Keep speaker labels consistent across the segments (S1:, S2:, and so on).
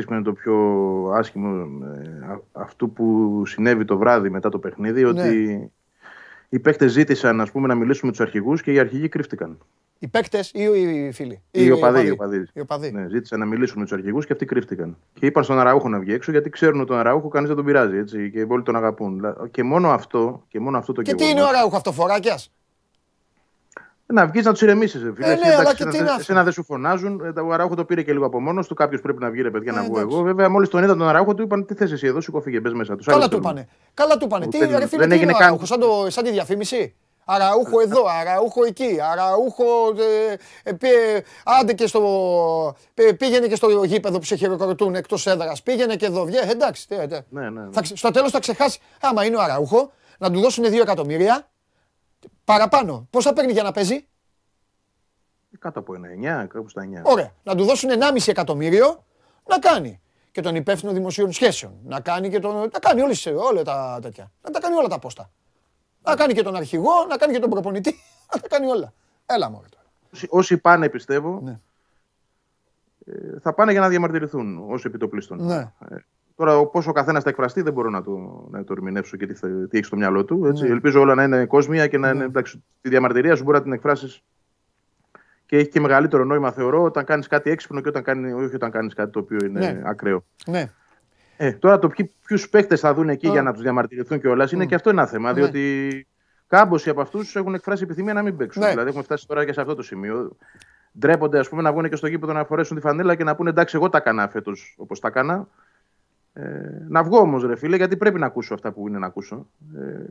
S1: ξέρεις είναι το πιο άσχημο ε, αυτού που συνέβη το βράδυ μετά το παιχνίδι, ναι. ότι οι παίκτες ζήτησαν ας πούμε, να μιλήσουν με τους αρχηγούς και οι αρχηγοί κρύφτηκαν.
S2: Οι παίκτες ή οι φίλοι. Οι, οι
S1: οπαδοί. Ναι, ζήτησαν να μιλήσουν με τους αρχηγούς και αυτοί κρύφτηκαν. Και είπαν στον Αραούχο να βγει έξω γιατί ξέρουν ότι τον Αραούχο κανείς δεν τον πειράζει. Έτσι, και όλοι τον αγαπούν. Και μόνο αυτό, και μόνο αυτό το Και τι είναι ο
S2: Αραούχο, αυτοφοράκια.
S1: Ε, να βγεις να τους ηρεμήσεις. Ε, ναι, αλλά και τι να δεν σου φωνάζουν. Ε, ο Αράχο το πήρε και λίγο από μόνος του. Κάποιος πρέπει να βγει, ρε παιδιά, ε, να βγω εγώ. Βέβαια, μόλις τον είδα τον Αράχο, του είπαν τι θες εσύ εδώ, σου φύγε, μπες μέσα τους. Καλά του πάνε. Καλά
S2: του πάνε. Τι έγινε φίλε, σαν, σαν τη διαφήμιση. Αραούχο εδώ, αραούχο εκεί, αραούχο. Ε, ε πή, άντε και στο. πήγαινε και στο γήπεδο που σε χειροκροτούν εκτός έδρας. Πήγαινε και εδώ, βγει. εντάξει. Ναι, ναι, ναι. Θα, στο τέλος θα ξεχάσει. Άμα είναι ο αραούχο, να του δώσουν 2 εκατομμύρια Παραπάνω. Πόσα παίρνει για να παίζει.
S1: Κάτω από ένα εννιά, κάπου στα εννιά. Ωραία.
S2: Να του δώσουν 1,5 εκατομμύριο να κάνει και τον υπεύθυνο δημοσίων σχέσεων. Να κάνει και τον. Να κάνει όλες, όλα τα τέτοια. Να τα κάνει όλα τα πόστα. Να κάνει και τον αρχηγό, να κάνει και τον προπονητή. Να τα κάνει όλα.
S1: Έλα μου. τώρα. Όσοι, πάνε, πιστεύω, ναι. Ε, θα πάνε για να διαμαρτυρηθούν ω επιτοπλίστων. Ναι. Ε, Τώρα, όσο ο καθένας θα εκφραστεί, δεν μπορώ να το, το ερμηνεύσω και τι, έχει στο μυαλό του. Έτσι. Ναι. Ελπίζω όλα να είναι κόσμια και να ναι. είναι. Εντάξει, τη διαμαρτυρία σου μπορεί να την εκφράσεις και έχει και μεγαλύτερο νόημα, θεωρώ, όταν κάνεις κάτι έξυπνο και όταν κάνει, όχι όταν κάνεις κάτι το οποίο είναι ναι. ακραίο. Ναι. Ε, τώρα το ποιου παίχτε θα δουν εκεί για να τους διαμαρτυρηθούν κιόλας είναι mm. και αυτό ένα θέμα. Διότι κάμποσοι από αυτούς έχουν εκφράσει επιθυμία να μην παίξουν. Δηλαδή έχουμε φτάσει τώρα και σε αυτό το σημείο. Ντρέπονται ας πούμε, να βγουν και στο γήπεδο να φορέσουν τη φανέλα και να πούνε εντάξει, εγώ τα έκανα φέτος όπως τα έκανα. Ε, να βγω όμως, ρε φίλε, γιατί πρέπει να ακούσω αυτά που είναι να ακούσω. Ε,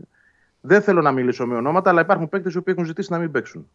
S1: δεν θέλω να μιλήσω με ονόματα, αλλά υπάρχουν παίκτες οι οποίοι έχουν ζητήσει να μην παίξουν.